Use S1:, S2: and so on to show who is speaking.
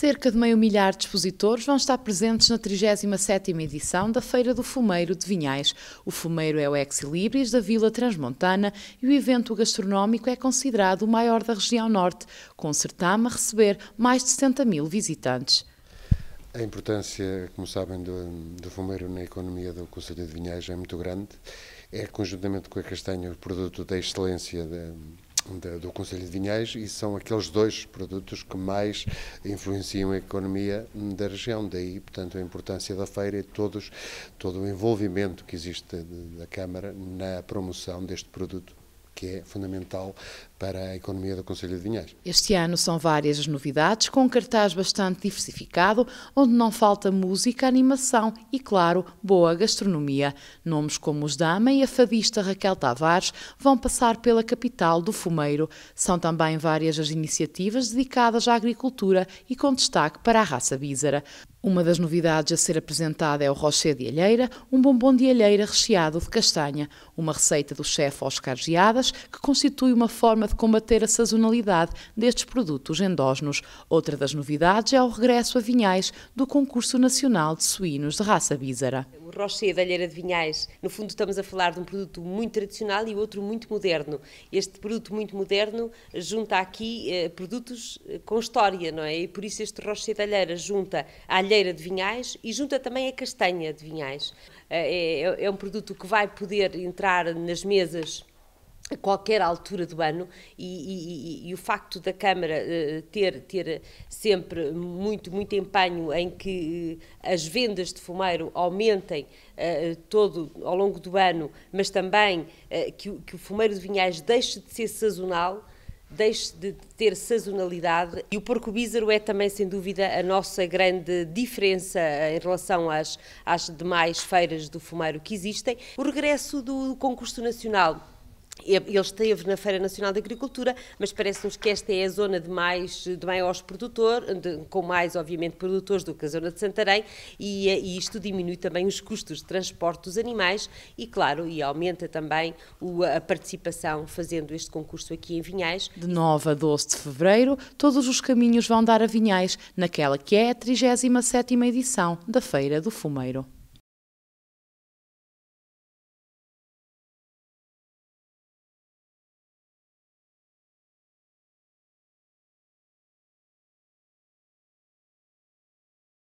S1: Cerca de meio milhar de expositores vão estar presentes na 37ª edição da Feira do Fumeiro de Vinhais. O fumeiro é o ex libris da Vila Transmontana e o evento gastronómico é considerado o maior da região norte, com o certame a receber mais de 70 mil visitantes.
S2: A importância, como sabem, do, do, fumeiro na economia do Conselho de Vinhais é muito grande. É, conjuntamente com a castanha, o produto da excelência da, do Conselho de Vinhais e são aqueles dois produtos que mais influenciam a economia da região. Daí, portanto, a importância da feira e todos, todo o envolvimento que existe da Câmara na promoção deste produto que é fundamental para a economia do Conselho de Vinhais.
S1: Este ano são várias as novidades, com um cartaz bastante diversificado, onde não falta música, animação e, claro, boa gastronomia. Nomes como os Dama e a fadista Raquel Tavares vão passar pela capital do Fumeiro. São também várias as iniciativas dedicadas à agricultura e com destaque para a raça bízara. Uma das novidades a ser apresentada é o Rocher de alheira, um bombom de alheira recheado de castanha, uma receita do chefe Oscar Giadas, que constitui uma forma de combater a sazonalidade destes produtos endógenos. Outra das novidades é o regresso a Vinhais do Concurso Nacional de Suínos de Raça Bízara.
S3: O Rocha e de Vinhais, no fundo estamos a falar de um produto muito tradicional e outro muito moderno. Este produto muito moderno junta aqui eh, produtos eh, com história, não é? E por isso este Rocha e junta a alheira de Vinhais e junta também a castanha de Vinhais. Eh, é, é, é um produto que vai poder entrar nas mesas a qualquer altura do ano e, e, e, e o facto da Câmara eh, ter, ter sempre muito, muito empenho em que eh, as vendas de fumeiro aumentem uh, todo ao longo do ano, mas também que, que o fumeiro de vinhais deixe de ser sazonal, deixe de ter sazonalidade e o porco bízaro é também, sem dúvida, a nossa grande diferença em relação às, às demais feiras do fumeiro que existem. O regresso do concurso nacional ele esteve na Feira Nacional de Agricultura, mas parece-nos que esta é a zona de, mais, de maiores produtores, com mais, obviamente, produtores do que a zona de Santarém, e, eh, e, isto diminui também os custos de transporte dos animais e, claro, e aumenta também o, a participação fazendo este concurso aqui em Vinhais.
S1: De 9 a 12 de fevereiro, todos os caminhos vão dar a Vinhais, naquela que é a 37 edição da Feira do Fumeiro.